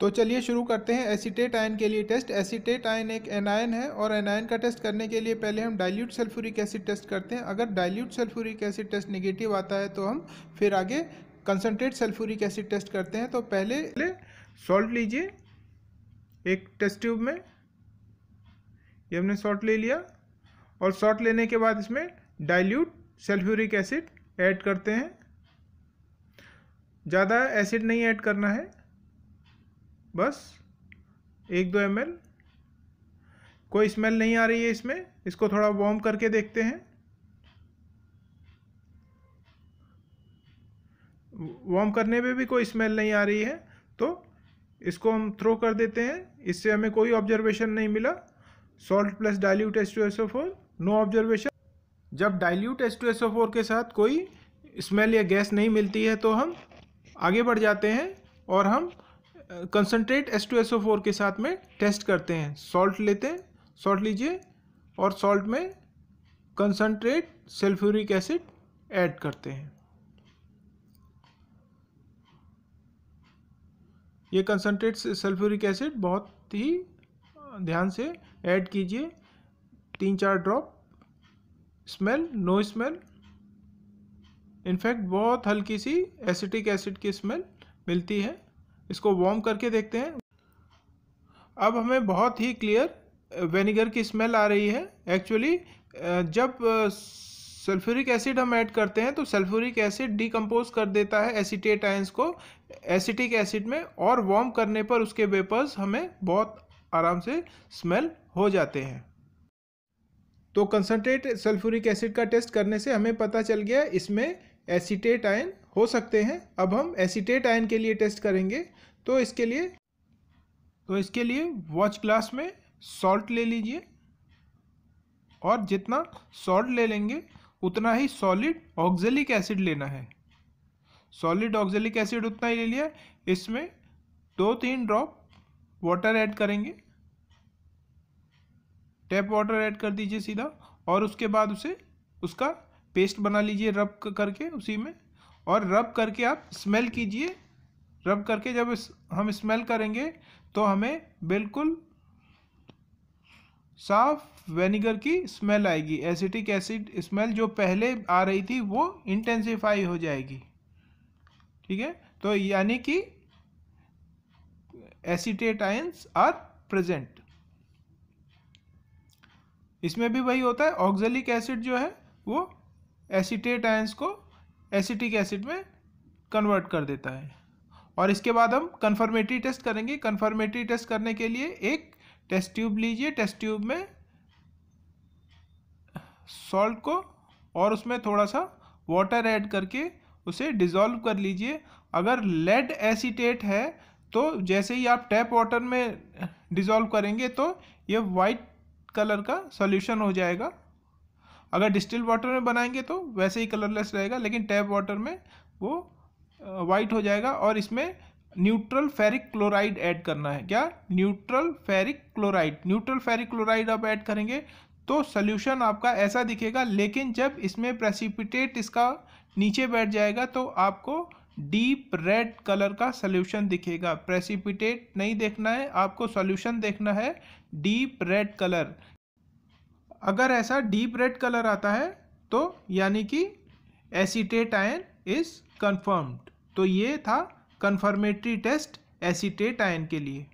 तो चलिए शुरू करते हैं एसीटेट आयन के लिए टेस्ट एसीटेट आयन एक एनायन है और एनायन का टेस्ट करने के लिए पहले हम डाइल्यूट सल्फ्यूरिक एसिड टेस्ट करते हैं अगर dilute sulphuric acid test negative आता है तो हम फिर आगे कंसनट्रेट सल्फ्यूरिक एसिड टेस्ट करते हैं तो पहले सॉल्ट लीजिए एक टेस्ट ट्यूब में ये हमने सॉल्ट ले लिया और सॉल्ट लेने के बाद इसमें डाइल्यूट सल्फ्यूरिक एसिड ऐड करते हैं ज़्यादा एसिड नहीं ऐड करना है बस एक दो एम कोई स्मेल नहीं आ रही है इसमें इसको थोड़ा वार्म करके देखते हैं वार्म करने में भी कोई स्मेल नहीं आ रही है तो इसको हम थ्रो कर देते हैं इससे हमें कोई ऑब्जर्वेशन नहीं मिला salt plus dilute S two S O four no observation जब dilute S two S O four के साथ कोई स्मेल या गैस नहीं मिलती है तो हम आगे बढ़ जाते हैं और हम concentrate S two S O four के साथ में टेस्ट करते हैं सॉल्ट लेते हैं सॉल्ट लीजिए और सॉल्ट में कंसनट्रेट सल्फ्यूरिक एसिड ऐड करते हैं ये कंसनट्रेट सल्फ्यूरिक एसिड बहुत ही ध्यान से ऐड कीजिए तीन चार drop smell no smell in fact बहुत हल्की सी एसिटिक एसिड की स्मेल मिलती है इसको वॉर्म करके देखते हैं अब हमें बहुत ही क्लियर वेनेगर की स्मेल आ रही है एक्चुअली जब सल्फ्यूरिक एसिड हम ऐड करते हैं तो सल्फ्यूरिक एसिड डिकम्पोज कर देता है एसीटेट आयंस को एसिटिक एसिड में और वार्म करने पर उसके वेपर्स हमें बहुत आराम से स्मेल हो जाते हैं तो कंसनट्रेट सल्फ्यूरिक एसिड का टेस्ट करने से हमें पता चल गया इसमें एसीटेट आयन हो सकते हैं अब हम एसीटेट आयन के लिए टेस्ट करेंगे तो इसके लिए तो इसके लिए वॉच ग्लास में सॉल्ट ले लीजिए और जितना सॉल्ट ले लेंगे उतना ही सॉलिड ऑक्जेलिक एसिड लेना है सॉलिड ऑक्जेलिक एसिड उतना ही ले लिया इसमें दो तीन ड्रॉप वाटर ऐड करेंगे टैप वाटर ऐड कर दीजिए सीधा और उसके बाद उसे उसका पेस्ट बना लीजिए रब करके उसी में और रब करके आप स्मेल कीजिए रब करके जब इस, हम स्मेल करेंगे तो हमें बिल्कुल साफ वेनेगर की स्मेल आएगी एसिटिक एसिड स्मेल जो पहले आ रही थी वो इंटेंसिफाई हो जाएगी ठीक है तो यानी कि एसिटेट आयंस आर प्रेजेंट इसमें भी वही होता है ऑक्जेलिक एसिड जो है वो एसिटेट आयंस को एसिटिक एसिड में कन्वर्ट कर देता है और इसके बाद हम कन्फर्मेटरी टेस्ट करेंगे कन्फर्मेटरी टेस्ट करने के लिए एक टेस्ट ट्यूब लीजिए टेस्ट ट्यूब में सॉल्ट को और उसमें थोड़ा सा वाटर ऐड करके उसे डिज़ोल्व कर लीजिए अगर लेड एसीटेट है तो जैसे ही आप टैप वाटर में डिज़ोल्व करेंगे तो ये वाइट कलर का सॉल्यूशन हो जाएगा अगर डिस्टिल वाटर में बनाएंगे तो वैसे ही कलरलेस रहेगा लेकिन टैप वाटर में वो वाइट हो जाएगा और इसमें न्यूट्रल फेरिक क्लोराइड ऐड करना है क्या neutral ferric chloride neutral ferric chloride आप ऐड करेंगे तो सोल्यूशन आपका ऐसा दिखेगा लेकिन जब इसमें प्रेसिपिटेट इसका नीचे बैठ जाएगा तो आपको डीप रेड कलर का सोल्यूशन दिखेगा प्रेसिपिटेट नहीं देखना है आपको सोल्यूशन देखना है डीप रेड कलर अगर ऐसा डीप रेड कलर आता है तो यानी कि एसीटेट आयन इज कन्फर्म्ड तो ये था कन्फर्मेटरी टेस्ट एसीटेट आयन के लिए